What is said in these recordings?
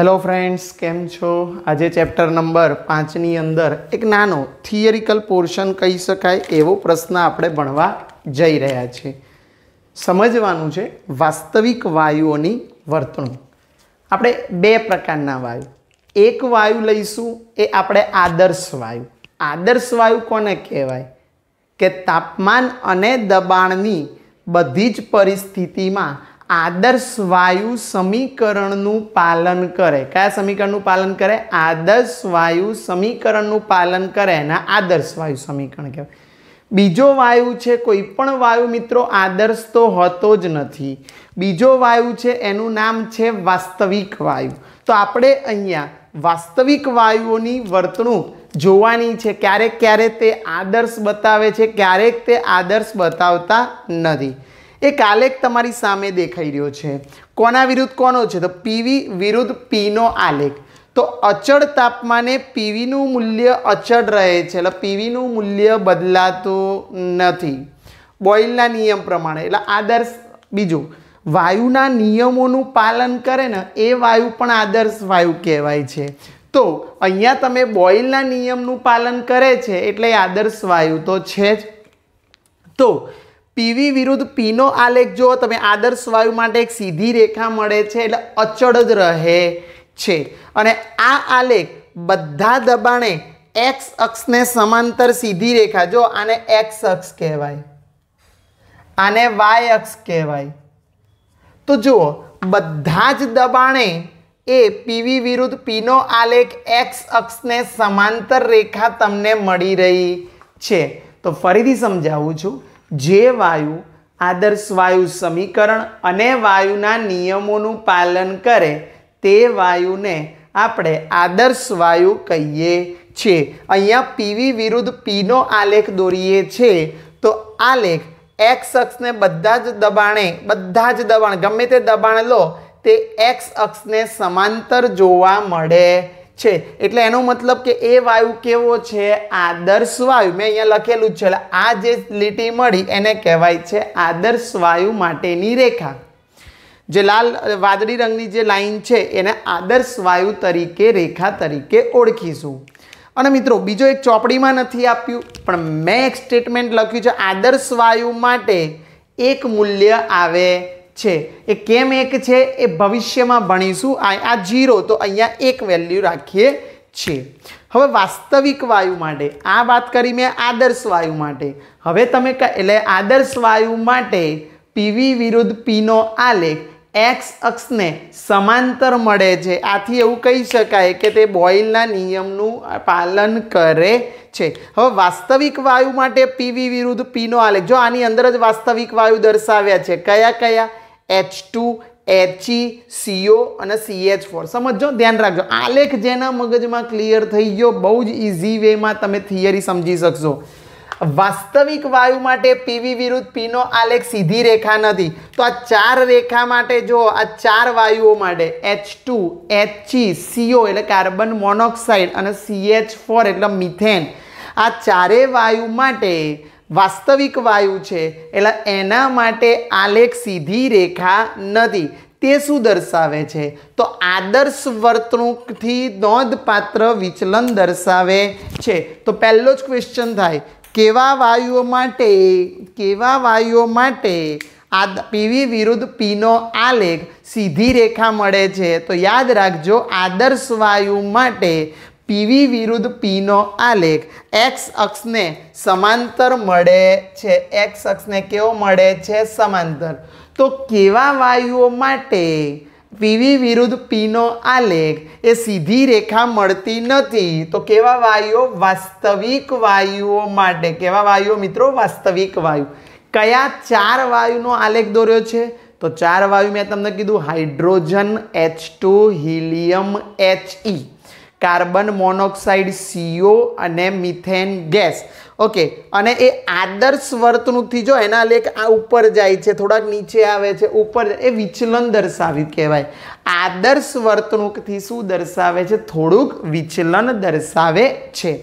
Hello friends કેમ છો આજે ચેપ્ટર નંબર પાંચની અંદર એક નાનો થિયરિકલ પોર્શન કહી શકાય એવો પ્રશ્ન આપણે ભણવા જઈ રહ્યા છીએ સમજવાનું છે વાસ્તવિક વાયુઓની વર્તણૂક આપણે બે પ્રકારના વાયુ એક વાયુ લઈશું એ આપણે આદર્શ વાયુ આદર્શ વાયુ કોને કહેવાય કે તાપમાન અને દબાણની બધી જ પરિસ્થિતિમાં આદર્શ વાયુ સમીકરણનું પાલન કરે કયા સમીકરણનું પાલન કરે આદર્શ વાયુ સમીકરણનું પાલન કરે એના આદર્શ વાયુ સમીકરણ કહેવાય બીજો વાયુ છે કોઈ પણ વાયુ મિત્રો આદર્શ તો હોતો જ નથી બીજો વાયુ છે એનું નામ છે વાસ્તવિક વાયુ તો આપણે અહીંયા વાસ્તવિક વાયુઓની વર્તણૂક જોવાની છે ક્યારેક ક્યારેક તે આદર્શ બતાવે છે ક્યારેક તે આદર્શ બતાવતા નથી એક આલેખ તમારી સામે દેખાઈ રહ્યો છે કોના વિરુદ્ધ કોનો છે તો પીવી વિરુદ્ધ પીનો આલેખ તો અચળ તાપમાને પીવીનું મૂલ્ય અચળ રહે છે એટલે પીવીનું મૂલ્ય બદલાતું નથી બોઇલના નિયમ પ્રમાણે એટલે આદર્શ બીજું વાયુના નિયમોનું પાલન કરે ને એ વાયુ પણ આદર્શ વાયુ કહેવાય છે તો અહીંયા તમે બોઇલના નિયમનું પાલન કરે છે એટલે આદર્શ વાયુ તો છે જ તો પીવી વિરુદ્ધ પીનો આલેખ જુઓ તમે આદર્શ વાયુ માટે એક સીધી રેખા મળે છે એટલે અચળ જ રહે છે અને આ આલેખ બધા દબાણે એક્સ અક્ષને સમાંતર સીધી રેખા જો આને એક્સ અક્ષ કહેવાય આને વાય અક્ષ કહેવાય તો જુઓ બધા જ દબાણે એ પીવી વિરુદ્ધ પીનો આલેખ એક્સ અક્ષને સમાંતર રેખા તમને મળી રહી છે તો ફરીથી સમજાવું છું જે વાયુ આદર્શ વાયુ સમીકરણ અને વાયુના નિયમોનું પાલન કરે તે વાયુને આપણે આદર્શ વાયુ કહીએ છીએ અહીંયા પીવી વિરુદ્ધ પીનો આલેખ દોરીએ છીએ તો આલેખ એક્સ અક્ષને બધા જ દબાણે બધા જ દબાણ ગમે તે દબાણ લો તે એક્સ અક્ષને સમાંતર જોવા મળે છે એટલે એનો મતલબ કે એ વાયુ કેવો છે આદર્શ વાયુ મેં અહીંયા લખેલું છે એટલે આ જે લીટી મળી એને કહેવાય છે આદર્શ વાયુ માટેની રેખા જે લાલ વાદળી રંગની જે લાઈન છે એને આદર્શ વાયુ તરીકે રેખા તરીકે ઓળખીશું અને મિત્રો બીજો એક ચોપડીમાં નથી આપ્યું પણ મેં એક સ્ટેટમેન્ટ લખ્યું છે આદર્શ વાયુ માટે એક મૂલ્ય આવે છે એ કેમ એક છે એ ભવિષ્યમાં ભણીશું આ આ જીરો તો અહીંયા એક વેલ્યુ રાખીએ છીએ હવે વાસ્તવિક વાયુ માટે આ વાત કરી મેં આદર્શ વાયુ માટે હવે તમે એટલે આદર્શ વાયુ માટે પીવી વિરુદ્ધ પીનો આલેખ એક્સ અક્ષને સમાંતર મળે છે આથી એવું કહી શકાય કે તે બોઇલના નિયમનું પાલન કરે છે હવે વાસ્તવિક વાયુ માટે પીવી વિરુદ્ધ પીનો આલેખ જો આની અંદર જ વાસ્તવિક વાયુ દર્શાવ્યા છે કયા કયા એચ ટુ એચઈ સીઓ અને સીએચ ફોર સમજો ધ્યાન રાખજો આલેખ જેના મગજમાં ક્લિયર થઈ ગયો બહુ જ ઇઝી વેમાં તમે થિયરી સમજી શકશો વાસ્તવિક વાયુ માટે પીવી વિરુદ્ધ પીનો આલેખ સીધી રેખા નથી તો આ ચાર રેખા માટે જો આ ચાર વાયુઓ માટે એચ ટુ એચઈ સીઓ એટલે કાર્બન મોનોક્સાઇડ અને સીએચ ફોર એટલે મિથેન આ ચારે વાયુ માટે વાસ્તવિક વાયુ છે એટલે એના માટે આલેખ સીધી રેખા નથી તે શું દર્શાવે છે તો આદર્શ વર્તણૂકથી નોંધપાત્ર વિચલન દર્શાવે છે તો પહેલો જ ક્વેશ્ચન થાય કેવા વાયુઓ માટે કેવા વાયુઓ માટે આ પીવી વિરુદ્ધ પીનો આલેખ સીધી રેખા મળે છે તો યાદ રાખજો આદર્શ વાયુ માટે પીવી વિરુદ્ધ પીનો આલેખ એક્સ અક્ષને સમાંતર મળે છે એક્સ અક્ષને કેવો મળે છે સમાંતર તો કેવા વાયુઓ માટે પીવી વિરુદ્ધ પીનો આલેખ એ સીધી રેખા મળતી નથી તો કેવા વાયુઓ વાસ્તવિક વાયુઓ માટે કેવા વાયુઓ મિત્રો વાસ્તવિક વાયુ કયા ચાર વાયુનો આલેખ દોર્યો છે તો ચાર વાયુ મેં તમને કીધું hydrogen H two helium H E e. Carbon monoxide C O અને મિથેન ગેસ ઓકે અને એ આદર્શ વર્તણૂકથી જો એના લેખ આ ઉપર જાય છે થોડાક નીચે આવે છે ઉપર એ વિચલન દર્શાવ્યું કહેવાય આદર્શ વર્તણૂકથી શું દર્શાવે છે થોડુંક વિચલન દર્શાવે છે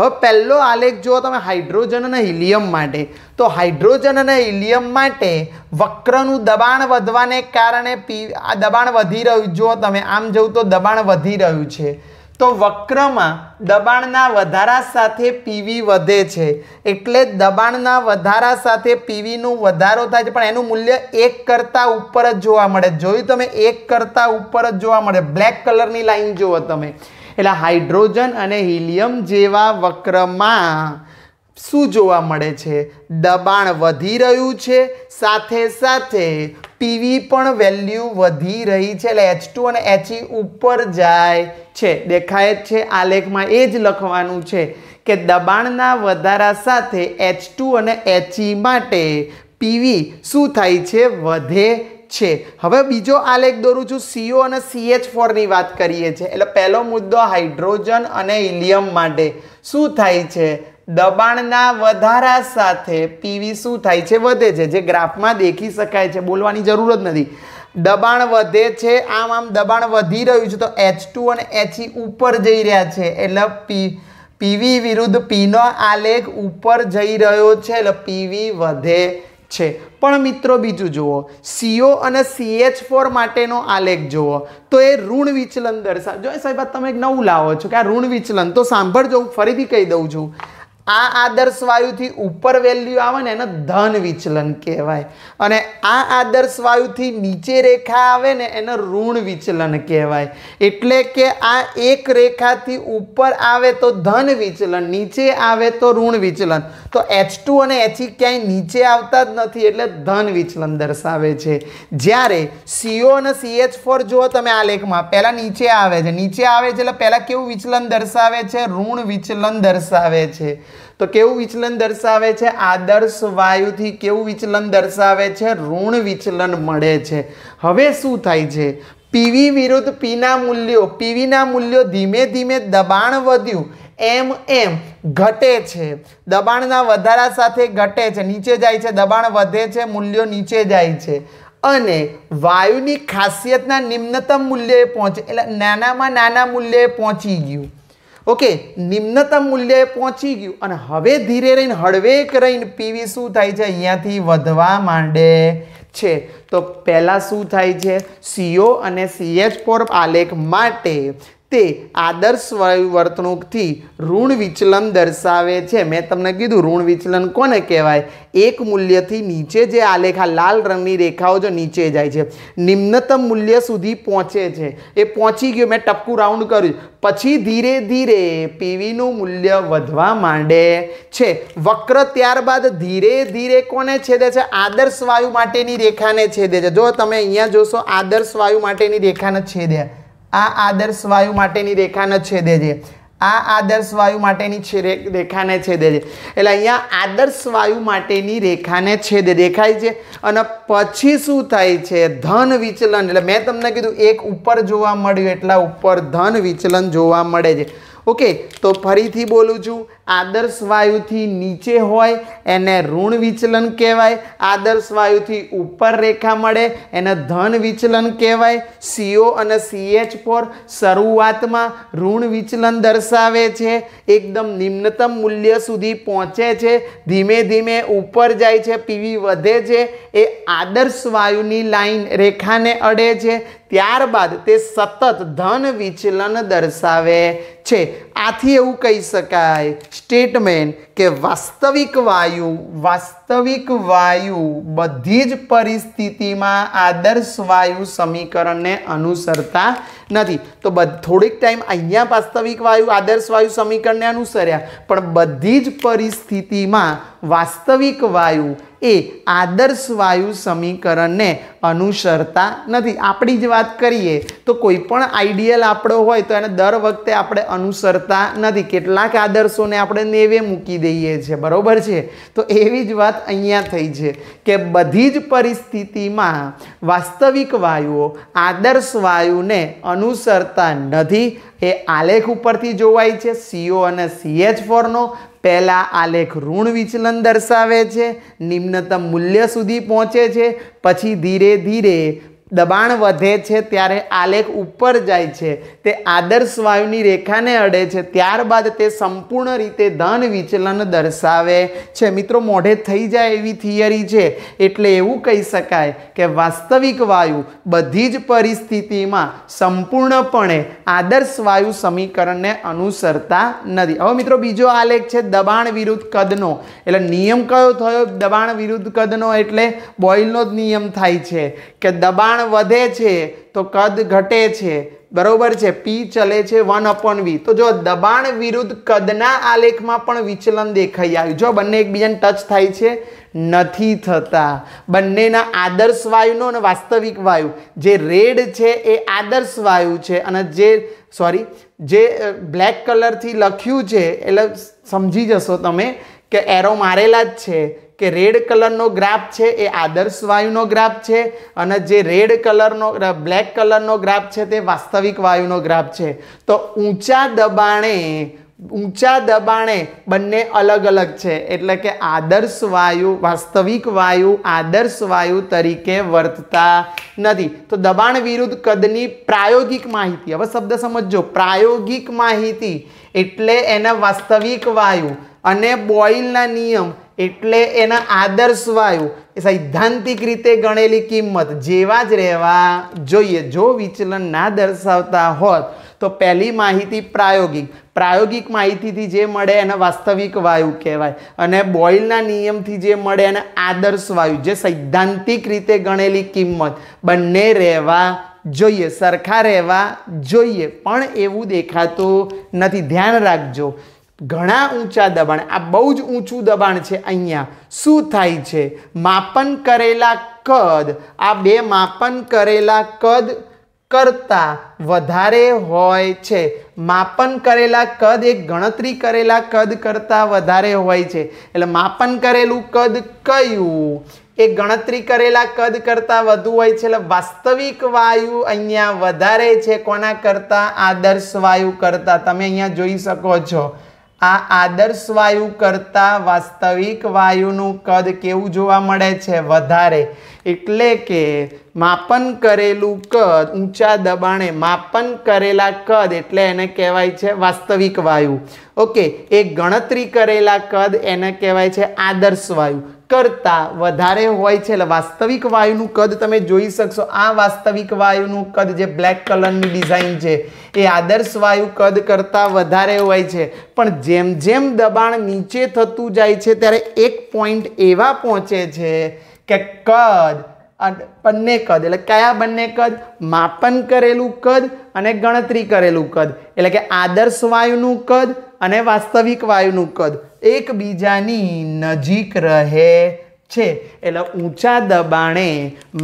હવે પહેલો આલેખ જુઓ તમે હાઇડ્રોજન અને હિલિયમ માટે તો હાઇડ્રોજન અને હિલિયમ માટે વક્રનું દબાણ વધવાને કારણે પી આ દબાણ વધી રહ્યું જુઓ તમે આમ જવું તો દબાણ વધી રહ્યું છે તો વક્રમાં દબાણના વધારા સાથે પીવી વધે છે એટલે દબાણના વધારા સાથે પીવીનું વધારો થાય છે પણ એનું મૂલ્ય એક કરતાં ઉપર જ જોવા મળે જોયું તમે એક કરતાં ઉપર જ જોવા મળે બ્લેક કલરની લાઈન જુઓ તમે એટલે હાઇડ્રોજન અને હિલિયમ જેવા વક્રમાં શું જોવા મળે છે દબાણ વધી રહ્યું છે સાથે સાથે પીવી પણ વેલ્યુ વધી રહી છે એટલે એચ ટુ અને એચઈ e ઉપર જાય છે દેખાય છે આલેખમાં એ જ લખવાનું છે કે દબાણના વધારા સાથે એચ ટુ અને એચઈ e માટે પીવી શું થાય છે વધે છે હવે બીજો આલેખ દોરું છું સીઓ અને સીએચ ફોરની વાત કરીએ છીએ એટલે પહેલો મુદ્દો હાઇડ્રોજન અને ઇલિયમ માટે શું થાય છે દબાણના વધારા સાથે પીવી શું થાય છે વધે છે જે ગ્રાફમાં દેખી શકાય છે બોલવાની જરૂર જ નથી દબાણ વધે છે આમ આમ દબાણ વધી રહ્યું છે તો એચ ટુ અને એચઈ e ઉપર જઈ રહ્યા છે એટલે પી પીવી વિરુદ્ધ પીનો આલેખ ઉપર જઈ રહ્યો છે એટલે પીવી વધે છે પણ મિત્રો બીજું જુઓ સીઓ અને સીએચ ફોર માટેનો આલેખ જુઓ તો એ ઋણ વિચલન દર્શાવ જો સાહેબ તમે એક નવું લાવો છો કે આ ઋણ વિચલન તો સાંભળજો હું ફરીથી કહી દઉં છું આ આદર્શ વાયુથી ઉપર વેલ્યુ આવે ને એને ધન વિચલન કહેવાય અને આ આદર્શ વાયુથી નીચે રેખા આવે ને એને ઋણ વિચલન કહેવાય એટલે કે આ એક રેખાથી ઉપર આવે તો ધન વિચલન નીચે આવે તો ઋણ વિચલન તો એચ ટુ અને એચી e ક્યાંય નીચે આવતા જ નથી એટલે ધન વિચલન દર્શાવે છે જ્યારે સીઓ અને સીએચ ફોર જુઓ તમે આ લેખમાં પહેલાં નીચે આવે છે નીચે આવે છે એટલે પહેલાં કેવું વિચલન દર્શાવે છે ઋણ વિચલન દર્શાવે છે તો કેવું વિચલન દર્શાવે છે આદર્શ વાયુથી કેવું વિચલન દર્શાવે છે ઋણ વિચલન મળે છે હવે શું થાય છે પીવી વિરુદ્ધ પીના મૂલ્યો પીવીના મૂલ્યો ધીમે ધીમે દબાણ વધ્યું એમ એમ ઘટે છે દબાણના વધારા સાથે ઘટે છે નીચે જાય છે દબાણ વધે છે મૂલ્યો નીચે જાય છે અને વાયુની ખાસિયતના નિમ્નતમ મૂલ્યે પહોંચે એટલે નાનામાં નાના મૂલ્યે પહોંચી ગયું ઓકે નિમ્નતમ મૂલ્યએ પહોંચી ગયું અને હવે ધીરે રહીને હળવેક રહીને પીવી શું થાય છે અહીંયાથી વધવા માંડે છે તો પહેલાં શું થાય છે સીઓ અને સીએચ ફોર આલેખ માટે તે આદર્શ વર્તણૂકથી ઋણ વિચલન દર્શાવે છે મેં તમને કીધું ઋણ વિચલન કોને કહેવાય એક મૂલ્યથી નીચે જે આલેખા લાલ રંગની રેખાઓ જો નીચે જાય છે નિમ્નતમ મૂલ્ય સુધી પહોંચે છે એ પહોંચી ગયો મેં ટપકું રાઉન્ડ કર્યું પછી ધીરે ધીરે પીવીનું મૂલ્ય વધવા માંડે છે વક્ર ત્યારબાદ ધીરે ધીરે કોને છેદે છે આદર્શ વાયુ માટેની રેખાને છેદે છે જો તમે અહીંયા જોશો આદર્શ વાયુ માટેની રેખાને છેદે આ આદર્શ વાયુ માટેની રેખાને છેદે છે આ આદર્શ વાયુ માટેની રેખાને છેદે છે એટલે અહીંયા આદર્શ વાયુ માટેની રેખાને છેદે દેખાય છે અને પછી શું થાય છે ધન વિચલન એટલે મેં તમને કીધું એક ઉપર જોવા મળ્યું એટલા ઉપર ધન વિચલન જોવા મળે છે ઓકે તો ફરીથી બોલું છું આદર્શ વાયુથી નીચે હોય એને ઋણ વિચલન કહેવાય આદર્શ વાયુથી ઉપર રેખા મળે એને ધન વિચલન કહેવાય સીઓ અને સીએચ ફોર શરૂઆતમાં ઋણ વિચલન દર્શાવે છે એકદમ નિમ્નતમ મૂલ્ય સુધી પહોંચે છે ધીમે ધીમે ઉપર જાય છે પીવી વધે છે એ આદર્શ વાયુની લાઈન રેખાને અડે છે ત્યારબાદ તે સતત ધન વિચલન દર્શાવે છે આથી એવું કહી શકાય સ્ટેટમેન્ટ કે વાસ્તવિક વાયુ વાસ્તવિક વાયુ બધી જ પરિસ્થિતિમાં આદર્શ વાયુ સમીકરણને અનુસરતા નથી તો થોડીક ટાઈમ અહીંયા વાસ્તવિક વાયુ આદર્શ વાયુ સમીકરણને અનુસર્યા પણ બધી જ પરિસ્થિતિમાં વાસ્તવિક વાયુ એ આદર્શ વાયુ સમીકરણને અનુસરતા નથી આપણી જ વાત કરીએ તો કોઈ પણ આઈડિયલ આપણો હોય તો એને દર વખતે આપણે અનુસરતા નથી કેટલાક આદર્શોને આપણે નેવે મૂકી દઈએ છીએ બરાબર છે તો એવી જ વાત અહીંયા થઈ છે કે બધી જ પરિસ્થિતિમાં વાસ્તવિક વાયુઓ આદર્શ વાયુને અનુસરતા નથી એ આલેખ ઉપરથી જોવાય છે સીઓ અને સીએચ ફોરનો પહેલાં આલેખ ઋણ વિચલન દર્શાવે છે નિમ્નતમ મૂલ્ય સુધી પહોંચે છે પછી ધીરે ધીરે દબાણ વધે છે ત્યારે આલેખ ઉપર જાય છે તે આદર્શ વાયુની રેખાને અડે છે ત્યારબાદ તે સંપૂર્ણ રીતે ધન વિચલન દર્શાવે છે મિત્રો મોઢે થઈ જાય એવી થિયરી છે એટલે એવું કહી શકાય કે વાસ્તવિક વાયુ બધી જ પરિસ્થિતિમાં સંપૂર્ણપણે આદર્શ વાયુ સમીકરણને અનુસરતા નથી હવે મિત્રો બીજો આલેખ છે દબાણ વિરુદ્ધ કદનો એટલે નિયમ કયો થયો દબાણ વિરુદ્ધ કદનો એટલે બોઇલનો જ નિયમ થાય છે કે દબાણ દબાણ વધે છે તો કદ ઘટે છે બરોબર છે પી ચલે છે વન અપોન વી તો જો દબાણ વિરુદ્ધ કદના આલેખમાં પણ વિચલન દેખાઈ આવ્યું જો બંને એકબીજાને ટચ થાય છે નથી થતા બંનેના આદર્શ વાયુનો અને વાસ્તવિક વાયુ જે રેડ છે એ આદર્શ વાયુ છે અને જે સોરી જે બ્લેક કલરથી લખ્યું છે એટલે સમજી જશો તમે કે એરો મારેલા જ છે કે રેડ કલરનો ગ્રાફ છે એ આદર્શ વાયુનો ગ્રાફ છે અને જે રેડ કલરનો બ્લેક કલરનો ગ્રાફ છે તે વાસ્તવિક વાયુનો ગ્રાફ છે તો ઊંચા દબાણે ઊંચા દબાણે બંને અલગ અલગ છે એટલે કે આદર્શ વાયુ વાસ્તવિક વાયુ આદર્શ વાયુ તરીકે વર્તતા નથી તો દબાણ વિરુદ્ધ કદની પ્રાયોગિક માહિતી હવે શબ્દ સમજો પ્રાયોગિક માહિતી એટલે એના વાસ્તવિક વાયુ અને બોઇલના નિયમ એટલે એના આદર્શ વાયુ એ સૈદ્ધાંતિક રીતે ગણેલી કિંમત જેવા જ રહેવા જોઈએ જો વિચલન ના દર્શાવતા હોત તો પહેલી માહિતી પ્રાયોગિક પ્રાયોગિક માહિતીથી જે મળે એને વાસ્તવિક વાયુ કહેવાય અને બોઇલના નિયમથી જે મળે એને આદર્શ વાયુ જે સૈદ્ધાંતિક રીતે ગણેલી કિંમત બંને રહેવા જોઈએ સરખા રહેવા જોઈએ પણ એવું દેખાતું નથી ધ્યાન રાખજો ઘણા ઊંચા દબાણ આ બહુ જ ઊંચું દબાણ છે અહીંયા શું થાય છે માપન કરેલા કદ આ બે માપન કરેલા કદ કરતાં વધારે હોય છે માપન કરેલા કદ એ ગણતરી કરેલા કદ કરતાં વધારે હોય છે એટલે માપન કરેલું કદ કયું એ ગણતરી કરેલા કદ કરતાં વધુ હોય છે એટલે વાસ્તવિક વાયુ અહીંયા વધારે છે કોના કરતાં આદર્શ વાયુ કરતાં તમે અહીંયા જોઈ શકો છો આ આદર્શ વાયુ કરતાં વાસ્તવિક વાયુનું કદ કેવું જોવા મળે છે વધારે એટલે કે માપન કરેલું કદ ઊંચા દબાણે માપન કરેલા કદ એટલે એને કહેવાય છે વાસ્તવિક વાયુ ઓકે એ ગણતરી કરેલા કદ એને કહેવાય છે આદર્શ વાયુ કરતાં વધારે હોય છે એટલે વાસ્તવિક વાયુનું કદ તમે જોઈ શકશો આ વાસ્તવિક વાયુનું કદ જે બ્લેક કલરની ડિઝાઇન છે એ આદર્શ વાયુ કદ કરતાં વધારે હોય છે પણ જેમ જેમ દબાણ નીચે થતું જાય છે ત્યારે એક પોઈન્ટ એવા પહોંચે છે કે કદ બંને કદ એટલે કયા બંને કદ માપન કરેલું કદ અને ગણતરી કરેલું કદ એટલે કે આદર્શ વાયુનું કદ અને વાસ્તવિક વાયુનું કદ એકબીજાની નજીક રહે છે એટલે ઊંચા દબાણે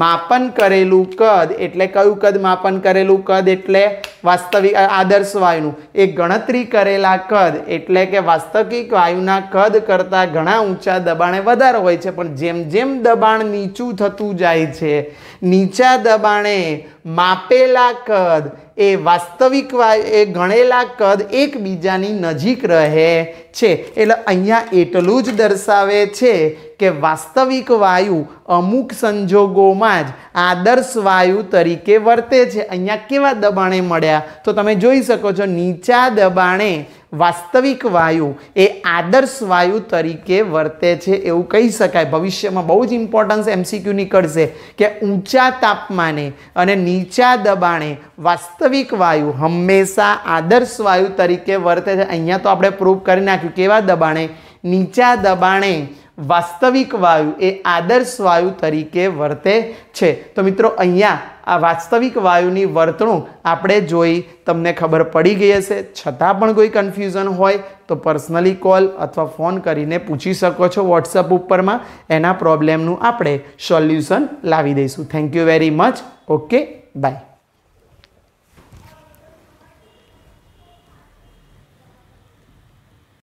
માપન કરેલું કદ એટલે કયું કદ માપન કરેલું કદ એટલે વાસ્તવિક આદર્શ વાયુનું એ ગણતરી કરેલા કદ એટલે કે વાસ્તવિક વાયુના કદ કરતાં ઘણા ઊંચા દબાણે વધારે હોય છે પણ જેમ જેમ દબાણ નીચું થતું જાય છે નીચા દબાણે માપેલા કદ એ વાસ્તવિક એ ગણેલા કદ એકબીજાની નજીક રહે છે એટલે અહીંયા એટલું જ દર્શાવે છે કે વાસ્તવિક વાયુ અમુક સંજોગોમાં જ આદર્શ વાયુ તરીકે વર્તે છે અહીંયા કેવા દબાણે મળ્યા તો તમે જોઈ શકો છો નીચા દબાણે વાસ્તવિક વાયુ એ આદર્શ વાયુ તરીકે વર્તે છે એવું કહી શકાય ભવિષ્યમાં બહુ જ ઇમ્પોર્ટન્સ એમસીક્યુ નીકળશે કે ઊંચા તાપમાને અને નીચા દબાણે વાસ્તવિક વાયુ હંમેશા આદર્શ વાયુ તરીકે વર્તે છે અહીંયા તો આપણે પ્રૂવ કરી નાખ્યું કેવા દબાણે નીચા દબાણે વાસ્તવિક વાયુ એ આદર્શ વાયુ તરીકે વર્તે છે તો મિત્રો અહીંયા આ વાસ્તવિક વાયુની વર્તણૂક આપણે જોઈ તમને ખબર પડી ગઈ હશે છતાં પણ કોઈ કન્ફ્યુઝન હોય તો પર્સનલી કોલ અથવા ફોન કરીને પૂછી શકો છો વોટ્સઅપ ઉપરમાં એના પ્રોબ્લેમનું આપણે સોલ્યુશન લાવી દઈશું thank you very much okay by